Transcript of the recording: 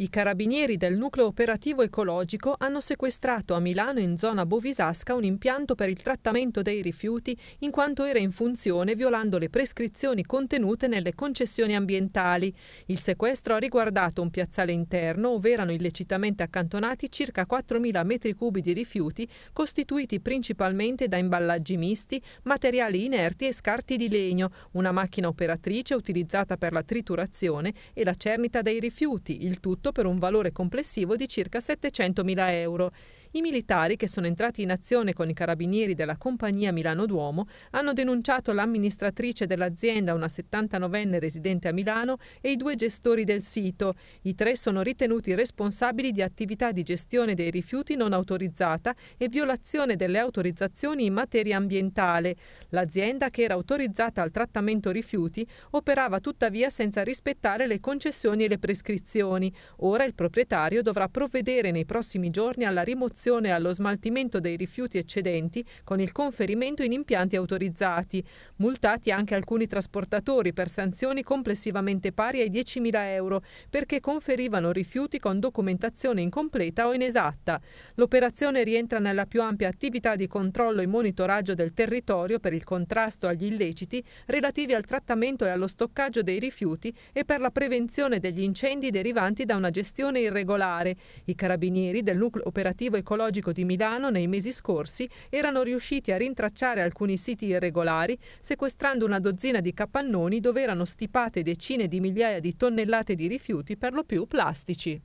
I carabinieri del nucleo operativo ecologico hanno sequestrato a Milano in zona Bovisasca un impianto per il trattamento dei rifiuti in quanto era in funzione violando le prescrizioni contenute nelle concessioni ambientali. Il sequestro ha riguardato un piazzale interno ovvero erano illecitamente accantonati circa 4.000 metri cubi di rifiuti costituiti principalmente da imballaggi misti, materiali inerti e scarti di legno, una macchina operatrice utilizzata per la triturazione e la cernita dei rifiuti, il tutto per un valore complessivo di circa 700.000 euro i militari che sono entrati in azione con i carabinieri della compagnia Milano Duomo hanno denunciato l'amministratrice dell'azienda, una 79enne residente a Milano, e i due gestori del sito. I tre sono ritenuti responsabili di attività di gestione dei rifiuti non autorizzata e violazione delle autorizzazioni in materia ambientale. L'azienda, che era autorizzata al trattamento rifiuti, operava tuttavia senza rispettare le concessioni e le prescrizioni. Ora il proprietario dovrà provvedere nei prossimi giorni alla rimozione destinazione allo smaltimento dei rifiuti eccedenti con il conferimento in impianti autorizzati. Multati anche alcuni trasportatori per sanzioni complessivamente pari ai 10.000 euro perché conferivano rifiuti con documentazione incompleta o inesatta. L'operazione rientra nella più ampia attività di controllo e monitoraggio del territorio per il contrasto agli illeciti relativi al trattamento e allo stoccaggio dei rifiuti e per la prevenzione degli incendi derivanti da una gestione irregolare. I carabinieri del nucleo operativo e oncologico di Milano nei mesi scorsi erano riusciti a rintracciare alcuni siti irregolari, sequestrando una dozzina di capannoni dove erano stipate decine di migliaia di tonnellate di rifiuti, per lo più plastici.